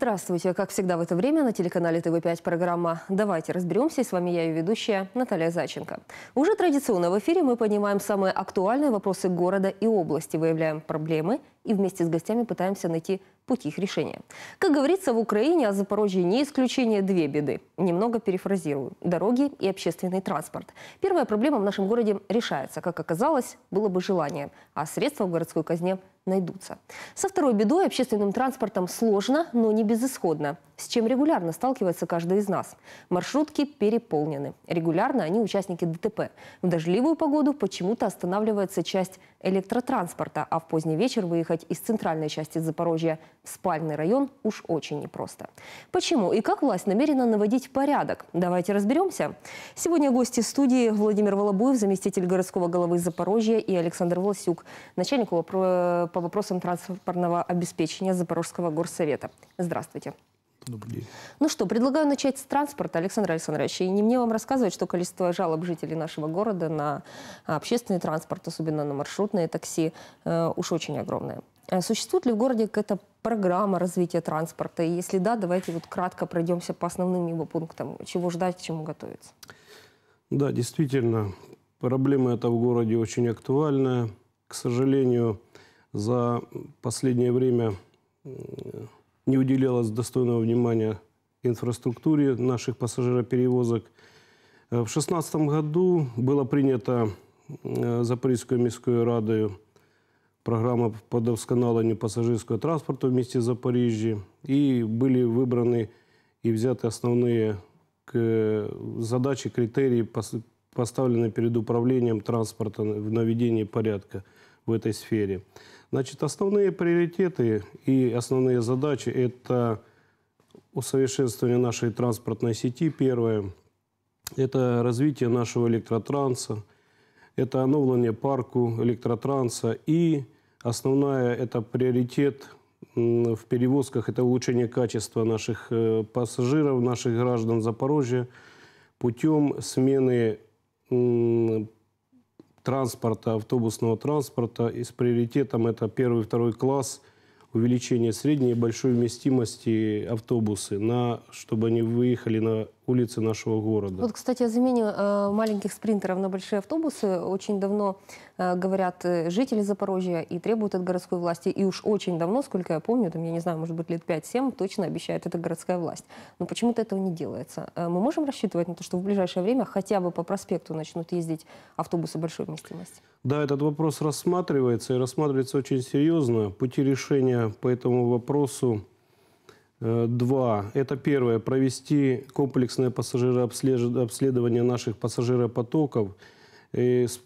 Здравствуйте. Как всегда в это время на телеканале ТВ5 программа «Давайте разберемся». с вами я, ее ведущая Наталья Заченко. Уже традиционно в эфире мы поднимаем самые актуальные вопросы города и области, выявляем проблемы и вместе с гостями пытаемся найти пути их решения. Как говорится, в Украине, а Запорожье не исключение две беды. Немного перефразирую. Дороги и общественный транспорт. Первая проблема в нашем городе решается. Как оказалось, было бы желание. А средства в городской казне найдутся. Со второй бедой общественным транспортом сложно, но не безысходно с чем регулярно сталкивается каждый из нас. Маршрутки переполнены. Регулярно они участники ДТП. В дождливую погоду почему-то останавливается часть электротранспорта, а в поздний вечер выехать из центральной части Запорожья в спальный район уж очень непросто. Почему и как власть намерена наводить порядок? Давайте разберемся. Сегодня гости студии Владимир Волобуев, заместитель городского головы Запорожья и Александр Власюк, начальник по вопросам транспортного обеспечения Запорожского горсовета. Здравствуйте. Ну, ну что, предлагаю начать с транспорта, Александр Александрович. И не мне вам рассказывать, что количество жалоб жителей нашего города на а, общественный транспорт, особенно на маршрутные такси, э, уж очень огромное. А существует ли в городе какая-то программа развития транспорта? И если да, давайте вот кратко пройдемся по основным его пунктам. Чего ждать, к чему готовиться? Да, действительно, проблема эта в городе очень актуальная. К сожалению, за последнее время не уделялось достойного внимания инфраструктуре наших пассажироперевозок. Э, в 2016 году было принято э, Запорізькою міською радою программа по досконалению пассажирского транспорта в місті Запоріжжі. И были выбраны и взяты основные задачи, критерии, поставленные перед управлением транспорта в наведении порядка в этой сфере. Значит, основные приоритеты и основные задачи – это усовершенствование нашей транспортной сети, первое. Это развитие нашего электротранса, это обновление парку электротранса. И основная – это приоритет в перевозках, это улучшение качества наших э, пассажиров, наших граждан Запорожья путем смены транспорта, автобусного транспорта. И с приоритетом это первый, второй класс, увеличение средней и большой вместимости автобусы, на, чтобы они выехали на улицы нашего города. Вот, кстати, о замене э, маленьких спринтеров на большие автобусы очень давно э, говорят э, жители Запорожья и требуют от городской власти. И уж очень давно, сколько я помню, там, я не знаю, может быть, лет 5-7, точно обещает это городская власть. Но почему-то этого не делается. мы можем рассчитывать на то, что в ближайшее время хотя бы по проспекту начнут ездить автобусы большой вместимости? Да, этот вопрос рассматривается и рассматривается очень серьезно. Пути решения по этому вопросу Э, два. Это первое. Провести комплексное пассажирообследование наших пассажиропотоков э, с,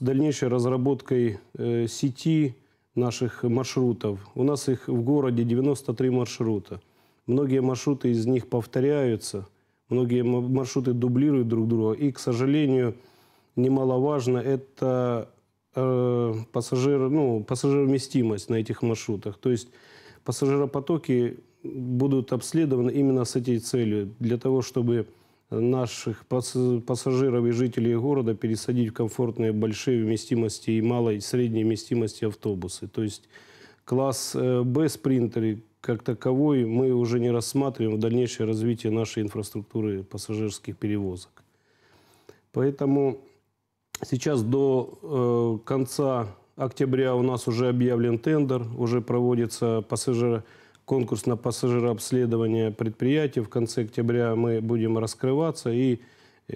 дальнейшей разработкой э, сети наших маршрутов. У нас их в городе 93 маршрута. Многие маршруты из них повторяются, многие маршруты дублируют друг друга. И, к сожалению, немаловажно это пассажир, ну, пассажироместимость на этих маршрутах. То есть пассажиропотоки будут обследованы именно с этой целью, для того, чтобы наших пассажиров и жителей города пересадить в комфортные большие вместимости и малой, средней вместимости автобусы. То есть класс э, Б спринтеры как таковой мы уже не рассматриваем в дальнейшее развитие нашей инфраструктуры пассажирских перевозок. Поэтому сейчас до э, конца октября у нас уже объявлен тендер, уже проводится пассажиро конкурс на пассажирообследование предприятий. В конце октября мы будем раскрываться и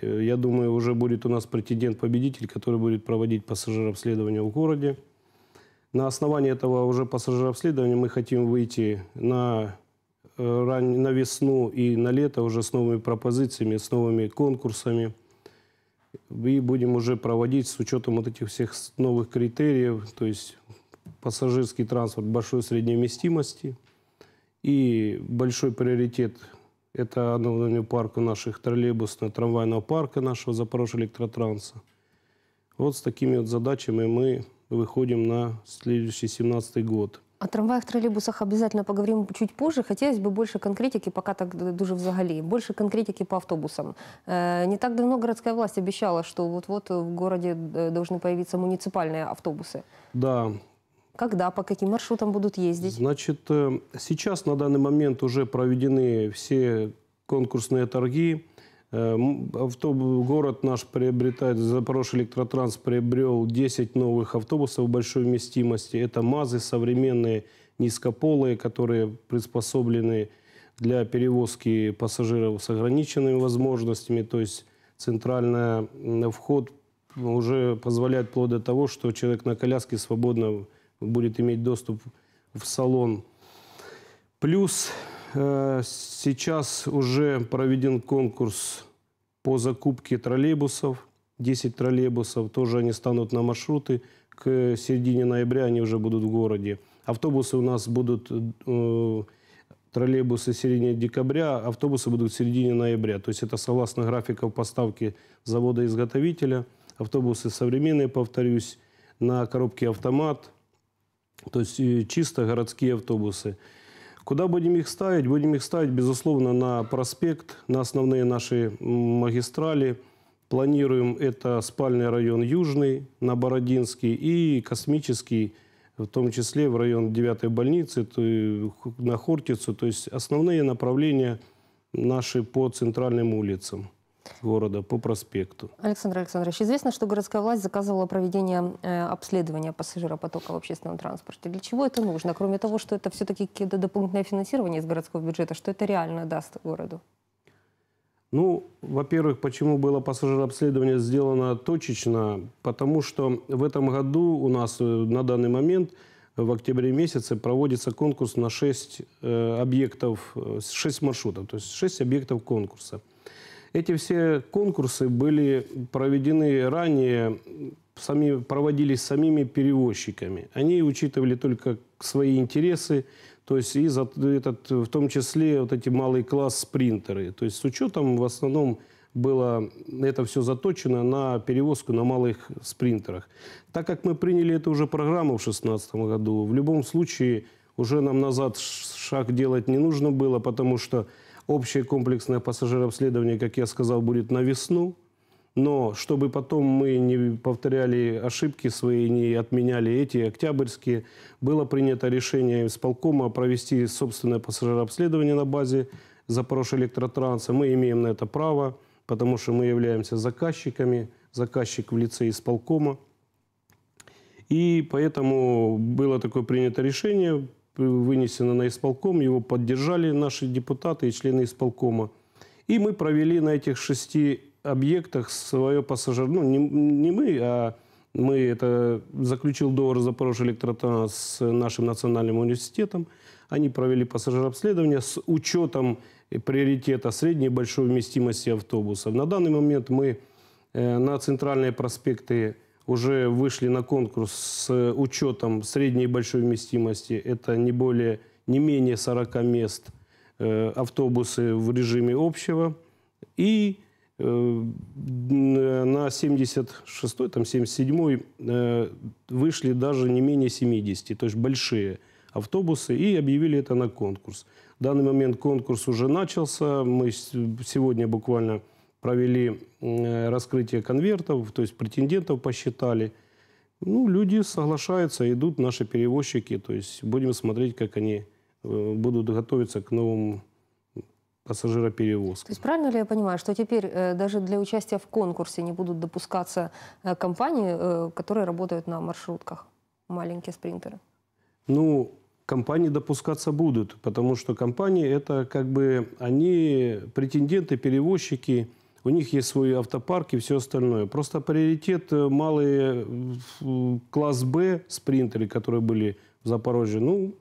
э, я думаю, уже будет у нас претендент-победитель, который будет проводить пассажирообследование в городе. На основании этого уже пассажирообследования мы хотим выйти на, э, ран... на весну и на лето уже с новыми пропозициями, с новыми конкурсами. И будем уже проводить с учетом вот этих всех новых критериев, то есть пассажирский транспорт большой средней вместимости – и большой приоритет – это обновление парка наших троллейбусно-трамвайного парка нашего Запорожья электротранса. Вот с такими вот задачами мы выходим на следующий 17 год. О трамваях, троллейбусах обязательно поговорим чуть позже. Хотелось бы больше конкретики, пока так дуже взагалі. Больше конкретики по автобусам. Э, не так давно городская власть обещала, что вот-вот в городе э, должны появиться муниципальные автобусы. Да, когда, по каким маршрутам будут ездить? Значит, э, сейчас на данный момент уже проведены все конкурсные торги. Э, Автобус, город наш приобретает, Запорожье электротранс приобрел 10 новых автобусов большой вместимости. Это МАЗы современные, низкополые, которые приспособлены для перевозки пассажиров с ограниченными возможностями. То есть центральный вход уже позволяет вплоть до того, что человек на коляске свободно будет иметь доступ в салон. Плюс э, сейчас уже проведен конкурс по закупке троллейбусов. 10 троллейбусов, тоже они станут на маршруты. К середине ноября они уже будут в городе. Автобусы у нас будут, э, троллейбусы в середине декабря, автобусы будут в середине ноября. То есть это согласно графиков поставки завода-изготовителя. Автобусы современные, повторюсь, на коробке автомат – то есть э, чисто городские автобусы. Куда будем их ставить? Будем их ставить, безусловно, на проспект, на основные наши магистрали. Планируем это спальный район Южный, на Бородинский и Космический, в том числе в район 9 больницы, на Хортицу. То есть основные направления наши по центральным улицам города по проспекту. Александр Александрович, известно, что городская власть заказывала проведение э, обследования пассажиропотока в общественном транспорте. Для чего это нужно? Кроме того, что это все-таки какие-то дополнительное финансирование из городского бюджета, что это реально даст городу? Ну, во-первых, почему было пассажирообследование сделано точечно? Потому что в этом году у нас э, на данный момент в октябре месяце проводится конкурс на 6 э, объектов, 6 э, маршрутов, то есть 6 объектов конкурса. Эти все конкурсы были проведены ранее, сами, проводились самими перевозчиками. Они учитывали только свои интересы, то есть и за, этот, в том числе вот эти малый класс спринтеры. То есть с учетом в основном было это все заточено на перевозку на малых спринтерах. Так как мы приняли эту уже программу в 2016 году, в любом случае уже нам назад шаг делать не нужно было, потому что Общее комплексное пассажирообследование, как я сказал, будет на весну. Но чтобы потом мы не повторяли ошибки свои, не отменяли эти октябрьские, было принято решение исполкома провести собственное пассажирообследование на базе Запорожэлектротранса. Мы имеем на это право, потому что мы являемся заказчиками, заказчик в лице исполкома. И поэтому было такое принято решение вынесено на исполком, его поддержали наши депутаты и члены исполкома. И мы провели на этих шести объектах свое пассажир... Ну, не, не мы, а мы это... Заключил договор Запорожья электротона с нашим национальным университетом. Они провели пассажирообследование с учетом приоритета средней и большой вместимости автобусов. На данный момент мы э, на центральные проспекты уже вышли на конкурс с учетом средней и большой вместимости. Это не более, не менее 40 мест э, автобусы в режиме общего. И э, на 76-й, там 77-й э, вышли даже не менее 70, то есть большие автобусы, и объявили это на конкурс. В данный момент конкурс уже начался, мы сегодня буквально провели э, раскрытие конвертов, то есть претендентов посчитали. Ну, люди соглашаются, идут наши перевозчики, то есть будем смотреть, как они э, будут готовиться к новым пассажироперевозкам. То есть правильно ли я понимаю, что теперь э, даже для участия в конкурсе не будут допускаться компании, которые работают на маршрутках, маленькие спринтеры? Ну, компании допускаться будут, потому что компании это как бы они претенденты, перевозчики, у них есть свои автопарки и все остальное. Просто приоритет э, малые э, класс Б спринтеры, которые были в Запорожье. Ну,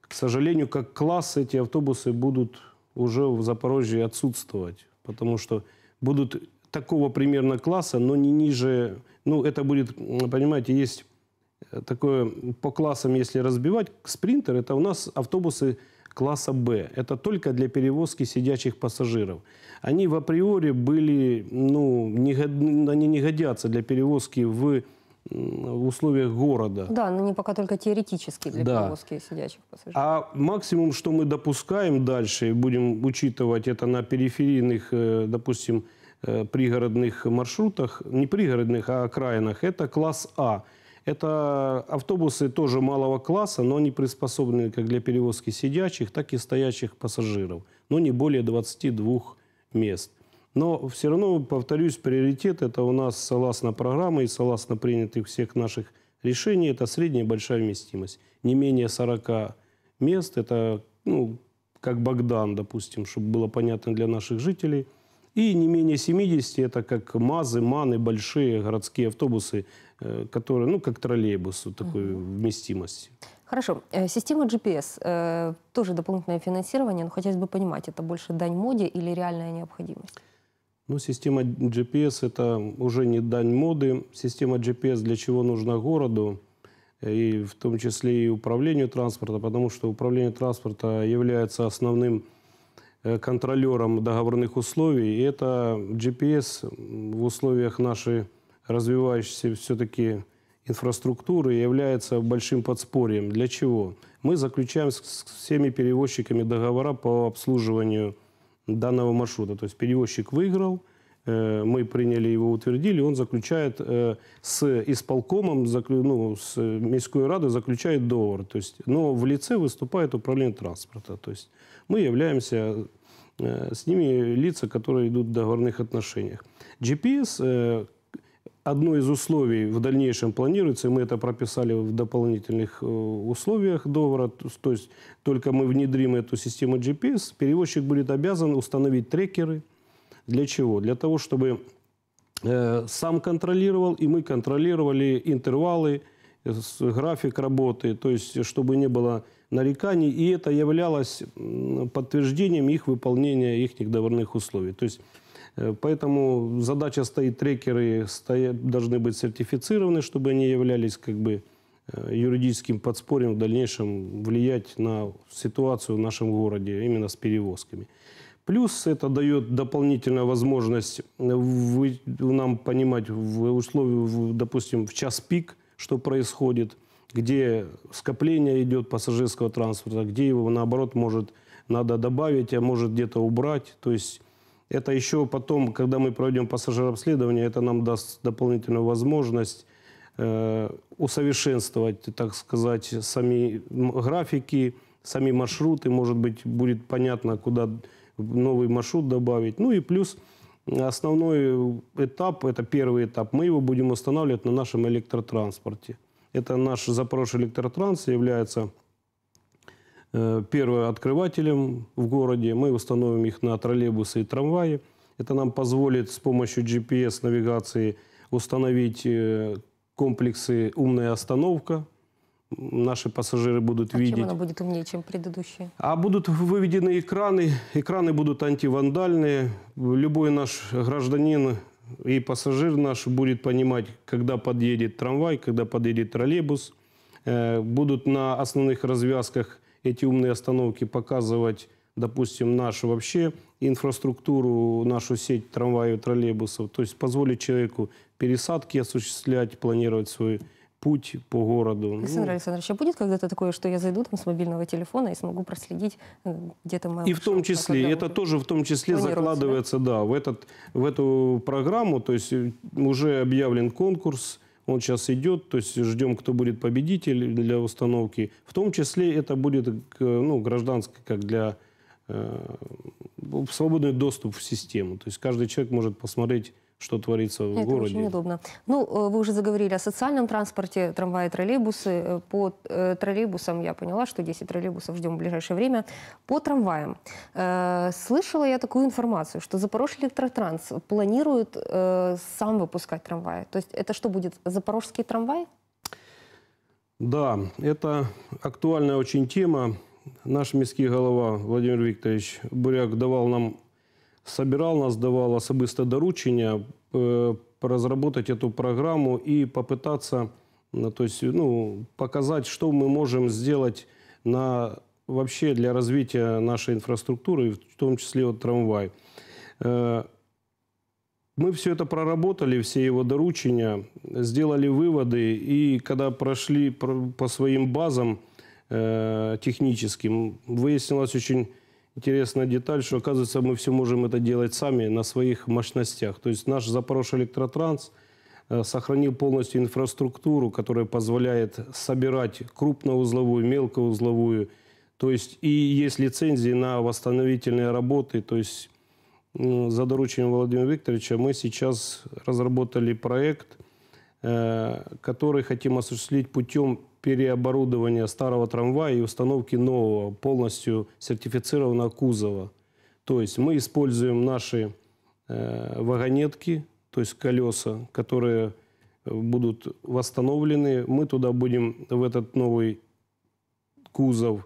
к сожалению, как класс эти автобусы будут уже в Запорожье отсутствовать. Потому что будут такого примерно класса, но не ниже... Ну, это будет, понимаете, есть э, такое... По классам, если разбивать, спринтер, это у нас автобусы класса «Б». Это только для перевозки сидячих пассажиров. Они в априори были, ну, не, они не годятся для перевозки в условиях города. Да, но они пока только теоретически для да. перевозки сидячих пассажиров. А максимум, что мы допускаем дальше, будем учитывать это на периферийных, э, допустим, э, пригородных маршрутах, не пригородных, а окраинах, это класс А – это автобусы тоже малого класса, но они приспособлены как для перевозки сидячих, так и стоячих пассажиров, но не более 22 мест. Но все равно, повторюсь, приоритет это у нас согласно программе и согласно принятых всех наших решений, это средняя и большая вместимость. Не менее 40 мест, это ну, как Богдан, допустим, чтобы было понятно для наших жителей – и не менее 70 – это как МАЗы, МАНы, большие городские автобусы, э, которые, ну, как троллейбус такой угу. вместимости. Хорошо. Э, система GPS. Э, тоже дополнительное финансирование, но хотелось бы понимать, это больше дань моде или реальная необходимость? Ну, система GPS – это уже не дань моды. Система GPS для чего нужна городу, и в том числе и управлению транспорта, потому что управление транспорта является основным Э, контролером договорных условий. И это GPS в условиях нашей развивающейся все-таки инфраструктуры является большим подспорьем. Для чего? Мы заключаем с всеми перевозчиками договора по обслуживанию данного маршрута. То есть перевозчик выиграл, э, мы приняли его, утвердили, он заключает э, с исполкомом, ну, с Мирской Радой заключает договор. То есть, но в лице выступает управление транспорта. То есть мы являемся Э, с ними лица, которые идут в договорных отношениях. GPS э, одно из условий в дальнейшем планируется, и мы это прописали в дополнительных э, условиях договора, то есть только мы внедрим эту систему GPS, перевозчик будет обязан установить трекеры. Для чего? Для того, чтобы сам контролировал, и мы контролировали интервалы, график работы, то есть чтобы не было нареканий, и это являлось подтверждением их выполнения их договорных условий. То есть э, Поэтому задача стоит, трекеры стоят, должны быть сертифицированы, чтобы они являлись как бы э, юридическим подспорьем в дальнейшем влиять на ситуацию в нашем городе именно с перевозками. Плюс это дает дополнительную возможность э, нам понимать в условиях, допустим, в час пик, что происходит – где скопление идет пассажирского транспорта, где его, наоборот, может надо добавить, а может где-то убрать. То есть это еще потом, когда мы проведем пассажирообследование, это нам даст дополнительную возможность э, усовершенствовать, так сказать, сами графики, сами маршруты, может быть, будет понятно, куда новый маршрут добавить. Ну и плюс основной этап, это первый этап, мы его будем устанавливать на нашем электротранспорте. Это наш Запорожье Электротранс является э, первым открывателем в городе. Мы установим их на троллейбусы и трамваи. Это нам позволит с помощью GPS-навигации установить э, комплексы «Умная остановка», наши пассажиры будут а видеть. Чем она будет умнее, чем предыдущие? А будут выведены экраны, экраны будут антивандальные. Любой наш гражданин и пассажир наш будет понимать, когда подъедет трамвай, когда подъедет троллейбус. Э, будут на основных развязках эти умные остановки показывать, допустим, нашу вообще инфраструктуру, нашу сеть трамваев, и троллейбусов. То есть позволить человеку пересадки осуществлять, планировать свой путь по городу. Ну, Александр ну, Александрович, а будет когда-то такое, что я зайду там с мобильного телефона и смогу проследить э, где-то мою... И в том числе, это тоже в том числе закладывается, да, в, этот, в эту программу, то есть э, уже объявлен конкурс, он сейчас идет, то есть ждем, кто будет победитель для установки. В том числе это будет ну, гражданский, как для э, свободный доступ в систему. То есть каждый человек может посмотреть что творится в Это городе. Это очень удобно. Ну, э, вы уже заговорили о социальном транспорте, трамваи, троллейбусы. Э, По э, троллейбусам я поняла, что 10 троллейбусов ждем в ближайшее время. По трамваям. Слышала я такую информацию, что Запорожский электротранс планирует сам выпускать трамваи. То есть это что будет, запорожский трамвай? Да, это актуальная очень тема. Наш міський голова Владимир Викторович Буряк давал нам собирал, нас давал особистое доручение э, разработать эту программу и попытаться э, то есть, ну, показать, что мы можем сделать на, вообще для развития нашей инфраструктуры, в том числе вот трамвай. Э, мы все это проработали, все его доручения, сделали выводы, и когда прошли по своим базам э, техническим, выяснилось очень Интересная деталь, что, оказывается, мы все можем это делать сами на своих мощностях. То есть наш Запорожье Электротранс э, сохранил полностью инфраструктуру, которая позволяет собирать крупноузловую, мелкоузловую. То есть и есть лицензии на восстановительные работы. То есть ну, за доручением Владимира Викторовича мы сейчас разработали проект, э, который хотим осуществить путем переоборудования старого трамвая и установки нового, полностью сертифицированного кузова. То есть мы используем наши э, вагонетки, то есть колеса, которые э, будут восстановлены. Мы туда будем, в этот новый кузов,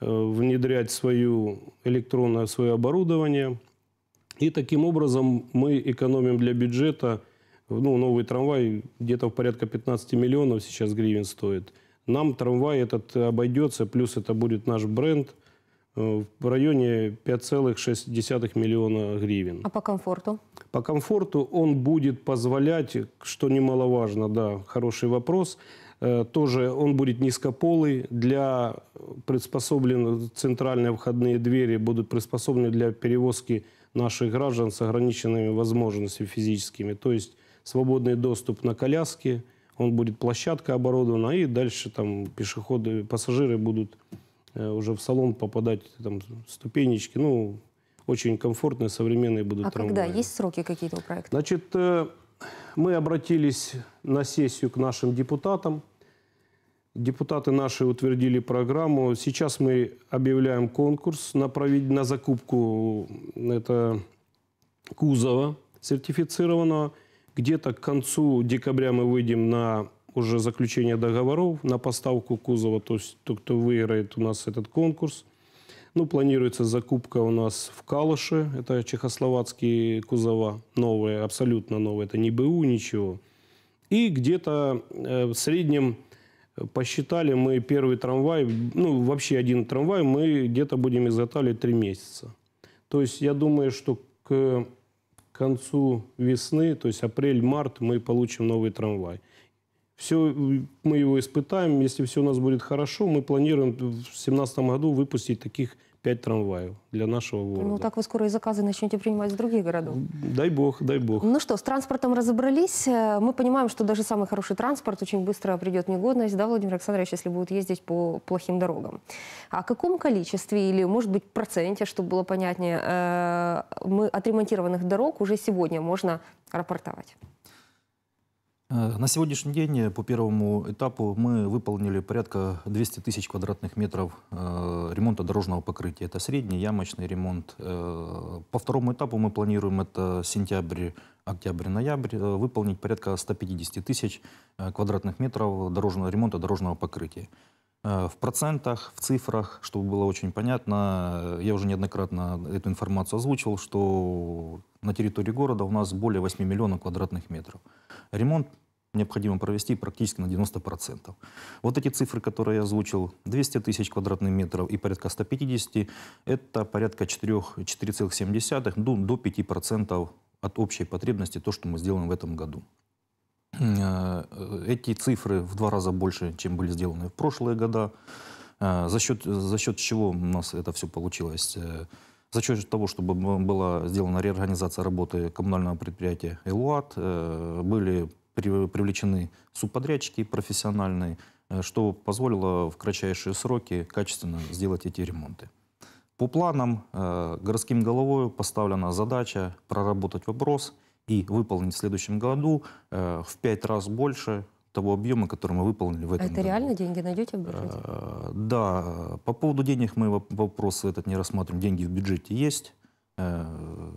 э, внедрять свою электронное свое оборудование. И таким образом мы экономим для бюджета ну, новый трамвай где-то в порядка 15 миллионов сейчас гривен стоит. Нам трамвай этот э, обойдется, плюс это будет наш бренд э, в районе 5,6 миллиона гривен. А по комфорту? По комфорту он будет позволять, что немаловажно, да, хороший вопрос, э, тоже он будет низкополый, для приспособлен центральные входные двери будут приспособлены для перевозки наших граждан с ограниченными возможностями физическими, то есть свободный доступ на коляске – он будет площадка оборудована, и дальше там пешеходы, пассажиры будут э, уже в салон попадать, там ступенечки, ну, очень комфортные, современные будут А трамваи. когда? Есть сроки какие-то у проекта? Значит, э, мы обратились на сессию к нашим депутатам. Депутаты наши утвердили программу. Сейчас мы объявляем конкурс на, провед... на закупку э, это кузова сертифицированного. Где-то к концу декабря мы выйдем на уже заключение договоров на поставку кузова, то есть тот, кто выиграет у нас этот конкурс. Ну, планируется закупка у нас в Калыше, это чехословацкие кузова, новые, абсолютно новые, это не БУ, ничего. И где-то э, в среднем э, посчитали мы первый трамвай, ну, вообще один трамвай, мы где-то будем изготавливать три месяца. То есть я думаю, что к к концу весны, то есть апрель-март, мы получим новый трамвай. Все, мы его испытаем. Если все у нас будет хорошо, мы планируем в 2017 году выпустить таких 5 трамваев для нашего ну, города. Ну, так вы скоро и заказы начнете принимать из других городов. Дай бог, дай бог. Ну что, с транспортом разобрались. Э, мы понимаем, что даже самый хороший транспорт очень быстро придет негодность, да, Владимир Александрович, если будут ездить по плохим дорогам. О каком количестве или, может быть, проценте, чтобы было понятнее, э, мы отремонтированных дорог уже сегодня можно рапортовать? Э, на сегодняшний день э, по первому этапу мы выполнили порядка 200 тысяч квадратных метров э, ремонта дорожного покрытия. Это средний ямочный ремонт. По второму этапу мы планируем это сентябрь, октябрь, ноябрь выполнить порядка 150 тысяч квадратных метров дорожного ремонта дорожного покрытия. Э, в процентах, в цифрах, чтобы было очень понятно, э, я уже неоднократно эту информацию озвучивал, что на территории города у нас более 8 миллионов квадратных метров. Ремонт необходимо провести практически на 90%. Вот эти цифры, которые я озвучил, 200 тысяч квадратных метров и порядка 150, это порядка 4,7, ну, до 5% от общей потребности, то, что мы сделаем в этом году. Э, эти цифры в два раза больше, чем были сделаны в прошлые года. Э, за счет, за счет чего у нас это все получилось? Э, за счет того, чтобы была сделана реорганизация работы коммунального предприятия «Элуат», были привлечены субподрядчики профессиональные, что позволило в кратчайшие сроки качественно сделать эти ремонты. По планам городским головой поставлена задача проработать вопрос и выполнить в следующем году э, в пять раз больше того объема, который мы выполнили в этом А Это году. реально деньги найдете в э, бюджете? Э, да. По поводу денег мы вопрос этот не рассматриваем. Деньги в бюджете есть. Э,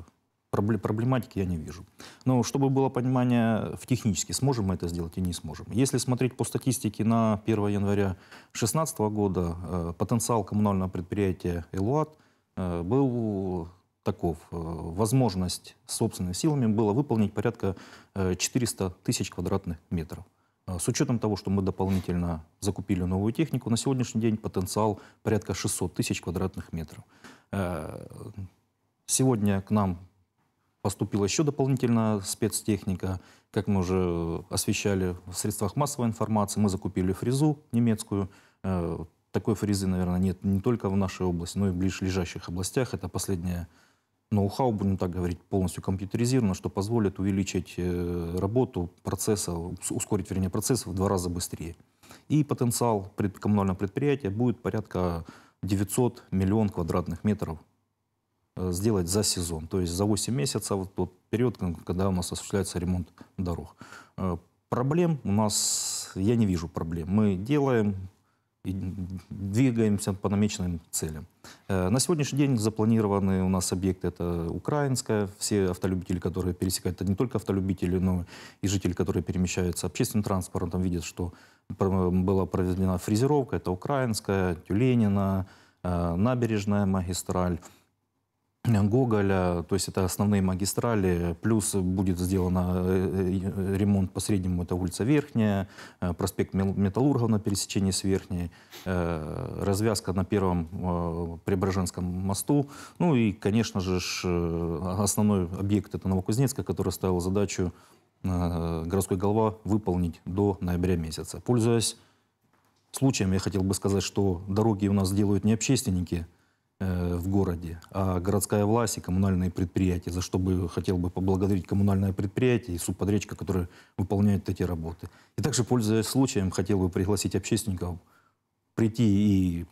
проблематики я не вижу. Но чтобы было понимание в технически, сможем мы это сделать и не сможем. Если смотреть по статистике на 1 января 2016 года, э, потенциал коммунального предприятия «Элуат» э, был таков. Э, возможность собственными силами было выполнить порядка 400 э, тысяч квадратных метров. Э, с учетом того, что мы дополнительно закупили новую технику, на сегодняшний день потенциал порядка 600 тысяч квадратных метров. Сегодня к нам поступила еще дополнительно спецтехника. Как мы уже освещали в средствах массовой информации, мы закупили фрезу немецкую. Такой фрезы, наверное, нет не только в нашей области, но и в ближайших областях. Это последняя ноу-хау, будем так говорить, полностью компьютеризировано, что позволит увеличить э, работу процесса, ускорить, вернее, процесс в два раза быстрее. И потенциал коммунального предприятия будет порядка 900 миллион квадратных метров э, сделать за сезон, то есть за 8 месяцев, вот тот период, когда у нас осуществляется ремонт дорог. Э, проблем у нас, я не вижу проблем. Мы делаем, и двигаемся по намеченным целям. Э, на сегодняшний день запланированы у нас объекты, это украинская, все автолюбители, которые пересекают, это не только автолюбители, но и жители, которые перемещаются общественным транспортом, видят, что была проведена фрезеровка, это украинская, Тюленина, э, набережная магистраль, Гоголя, то есть это основные магистрали, плюс будет сделан э, э, ремонт по среднему, это улица Верхняя, э, проспект Металлургов на пересечении с Верхней, развязка на Первом Преображенском мосту, ну и, конечно же, основной объект это Новокузнецка, который ставил задачу городской голова выполнить до ноября месяца. Пользуясь случаем, я хотел бы сказать, что дороги у нас делают не общественники – Э, в городе, а городская власть и коммунальные предприятия, за что бы хотел бы поблагодарить коммунальное предприятие и субподрядчика, которые выполняют эти работы. И также, пользуясь случаем, хотел бы пригласить общественников прийти и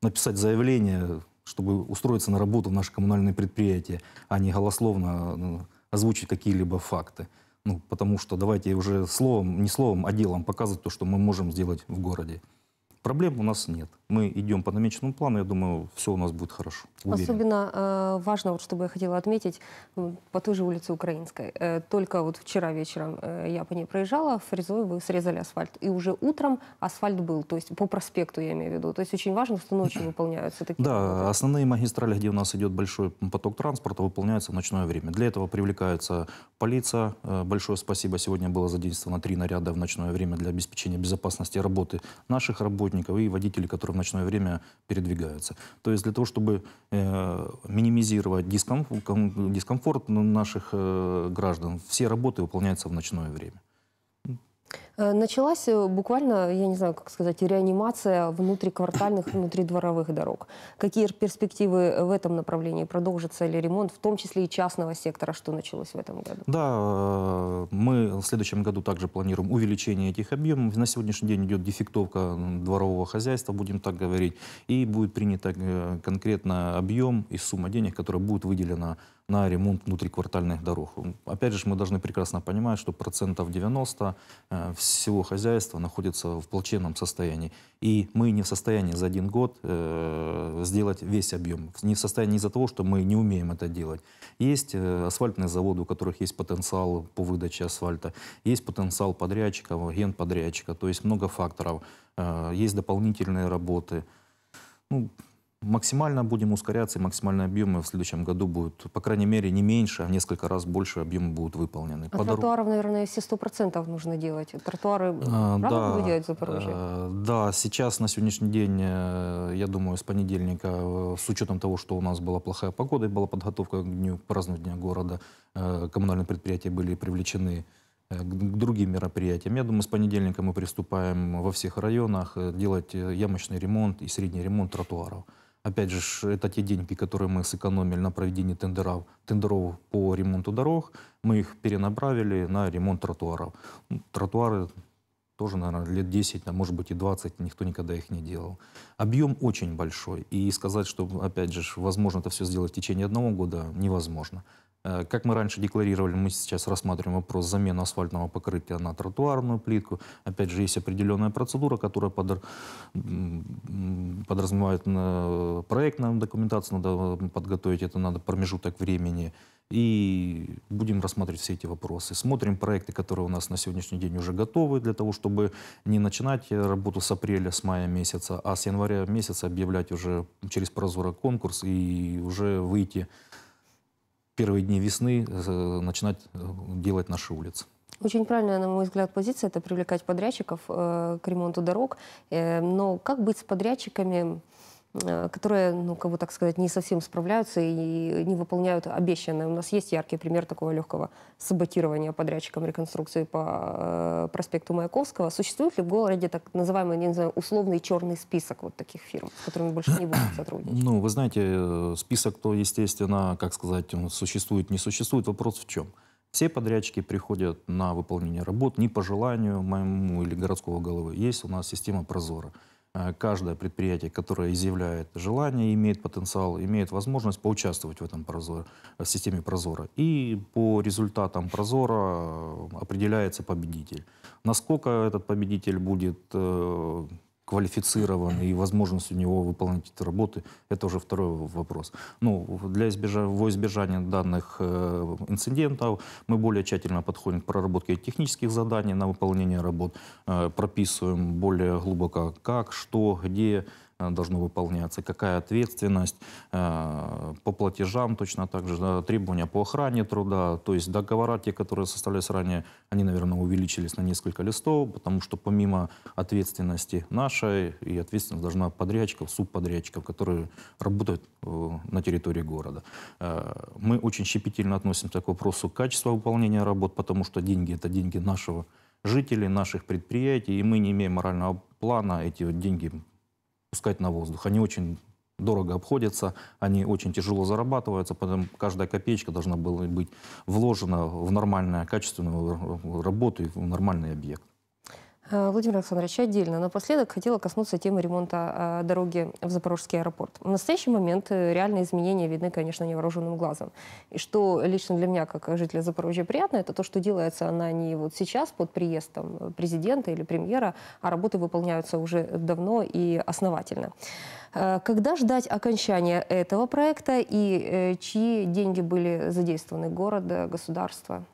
написать заявление, чтобы устроиться на работу в наше коммунальное предприятие, а не голословно э, озвучить какие-либо факты. Ну, потому что давайте уже словом, не словом, а делом показывать то, что мы можем сделать в городе. Проблем у нас нет. Мы идем по намеченному плану, я думаю, все у нас будет хорошо. Уверен. Особенно э, важно, вот, чтобы я хотела отметить, по той же улице Украинской. Э, только вот вчера вечером э, я по ней проезжала, Фрезой вы срезали асфальт. И уже утром асфальт был, то есть по проспекту я имею в виду. То есть очень важно, что ночью выполняются такие Да, работы. основные магистрали, где у нас идет большой поток транспорта, выполняются в ночное время. Для этого привлекается полиция. Э, большое спасибо, сегодня было задействовано три наряда в ночное время для обеспечения безопасности работы наших работников работников и водителей, которые в ночное время передвигаются. То есть для того, чтобы э, минимизировать дискомфорт, дискомфорт наших э, граждан, все работы выполняются в ночное время. Э, началась э, буквально, я не знаю, как сказать, реанимация внутриквартальных, внутридворовых дорог. Какие перспективы э, в этом направлении? Продолжится ли ремонт, в том числе и частного сектора? Что началось в этом году? Да, мы в следующем году также планируем увеличение этих объемов. На сегодняшний день идет дефектовка дворового хозяйства, будем так говорить, и будет принят конкретно объем и сумма денег, которая будет выделена на ремонт внутриквартальных дорог. Опять же, мы должны прекрасно понимать, что процентов 90 э, всего хозяйства находится в плачевном состоянии. И мы не в состоянии за один год э, сделать весь объем. Не в состоянии из-за того, что мы не умеем это делать. Есть э, асфальтные заводы, у которых есть потенциал по выдаче асфальта, есть потенциал подрядчиков, генподрядчика, то есть много факторов, есть дополнительные работы. Ну, Максимально будем ускоряться, и максимальные объемы в следующем году будут, по крайней мере, не меньше, а в несколько раз больше объемы будут выполнены. А по тротуаров, наверное, все сто процентов нужно делать. Тротуары, а, правда, да, вы делать Запорожье? Э, а, да, сейчас, на сегодняшний день, э, я думаю, с понедельника, э, с учетом того, что у нас была плохая погода и была подготовка к дню, к празднованию Дня города, коммунальные предприятия были привлечены к другим мероприятиям. Я думаю, с понедельника мы приступаем во всех районах делать ямочный ремонт и средний ремонт тротуаров. Опять же, это те деньги, которые мы сэкономили на проведении тендеров, тендеров по ремонту дорог. Мы их перенаправили на ремонт тротуаров. Ну, тротуары тоже, наверное, лет 10, а может быть и 20, никто никогда их не делал. Объем очень большой. И сказать, что, опять же, возможно это все сделать в течение одного года, невозможно. Э, как мы раньше декларировали, мы сейчас рассматриваем вопрос замены асфальтного покрытия на тротуарную плитку. Опять же, есть определенная процедура, которая под, подразумевает э, проектную документацию, надо э, подготовить это, надо промежуток времени. И будем рассматривать все эти вопросы. Смотрим проекты, которые у нас на сегодняшний день уже готовы, для того, чтобы не начинать работу с апреля, с мая месяца, а с января месяца объявлять уже через прозоро конкурс и уже выйти первые дни весны э, начинать э, делать наши улицы. Очень правильная, на мой взгляд, позиция – это привлекать подрядчиков э, к ремонту дорог. Но как быть с подрядчиками, Э, которые, ну, как бы так сказать, не совсем справляются и не выполняют обещанное. У нас есть яркий пример такого легкого саботирования подрядчиком реконструкции по э, проспекту Маяковского. Существует ли в городе так называемый, не знаю, условный черный список вот таких фирм, с которыми больше не будут сотрудничать? Ну, вы знаете, э, список, то, естественно, как сказать, он существует, не существует. Вопрос в чем? Все подрядчики приходят на выполнение работ не по желанию моему или городского головы. Есть у нас система прозора. Э, каждое предприятие, которое изъявляет желание, имеет потенциал, имеет возможность поучаствовать в этом прозоре, в системе прозора. И по результатам прозора определяется победитель. Насколько этот победитель будет э, квалифицирован и возможность у него выполнять эти работы, это уже второй вопрос. Ну, для избежания, во избежание данных э, инцидентов мы более тщательно подходим к проработке технических заданий на выполнение работ, э, прописываем более глубоко как, что, где, Э, должно выполняться, какая ответственность э, по платежам, точно так же требования по охране труда, то есть договора те, которые составлялись ранее, они, наверное, увеличились на несколько листов, потому что помимо ответственности нашей и ответственность должна подрядчиков, субподрядчиков, которые работают э, на территории города. Мы очень щепетильно относимся к вопросу качества выполнения работ, потому что деньги – это деньги нашего жителей, наших предприятий, и мы не имеем морального плана эти деньги пускать на воздух. Они очень дорого обходятся, они очень тяжело зарабатываются, поэтому каждая копеечка должна была быть вложена в нормальную, качественную работу и в нормальный объект. Э, Владимир Александрович, отдельно напоследок хотела коснуться темы ремонта а, дороги в Запорожский аэропорт. В настоящий момент э, реальные изменения видны, конечно, невооруженным глазом. И что лично для меня, как жителя Запорожья, приятно, это то, что делается она не вот сейчас под приездом президента или премьера, а работы выполняются уже давно и основательно. Э, когда ждать окончания этого проекта и чьи деньги были задействованы, города, государства?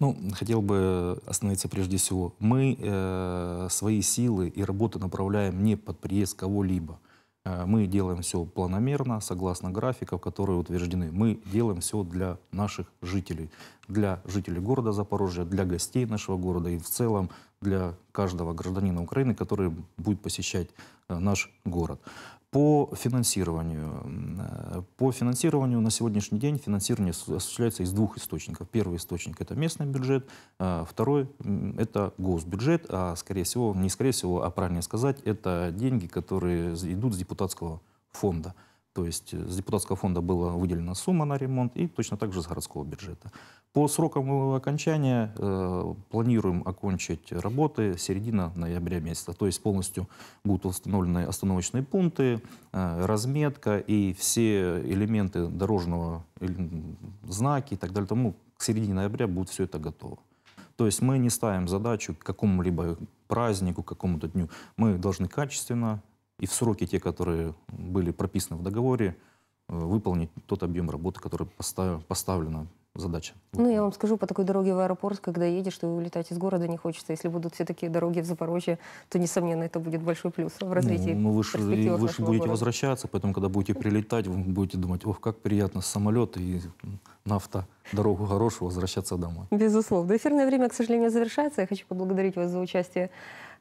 Ну, хотел бы остановиться прежде всего. Мы э, свои силы и работы направляем не под приезд кого-либо. Э, мы делаем все планомерно, согласно графиков, которые утверждены. Мы делаем все для наших жителей, для жителей города Запорожья, для гостей нашего города и в целом для каждого гражданина Украины, который будет посещать э, наш город. По финансированию. Э, по финансированию на сегодняшний день финансирование осуществляется из двух источников. Первый источник – это местный бюджет, а второй – это госбюджет, а скорее всего, не скорее всего, а правильнее сказать, это деньги, которые идут с депутатского фонда. То есть э, с депутатского фонда была выделена сумма на ремонт и точно так же с городского бюджета. По срокам окончания э, планируем окончить работы середина ноября месяца. То есть полностью будут установлены остановочные пункты, э, разметка и все элементы дорожного, э, знаки и так далее. Тому к середине ноября будет все это готово. То есть мы не ставим задачу к какому-либо празднику, к какому-то дню. Мы должны качественно и в сроки те, которые были прописаны в договоре, э, выполнить тот объем работы, который постав, поставлено задача. Ну, я вам скажу, по такой дороге в аэропорт, когда едешь, то улетать из города не хочется. Если будут все такие дороги в Запорожье, то, несомненно, это будет большой плюс в развитии Ну, вы же, будете города. возвращаться, поэтому, когда будете прилетать, вы будете думать, ох, как приятно, самолет и нафта, дорогу хорошую, возвращаться домой. Безусловно. Эфирное время, к сожалению, завершается. Я хочу поблагодарить вас за участие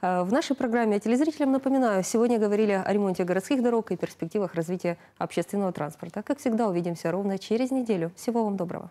э, в нашей программе. А телезрителям напоминаю, сегодня говорили о ремонте городских дорог и перспективах развития общественного транспорта. Как всегда, увидимся ровно через неделю. Всего вам доброго.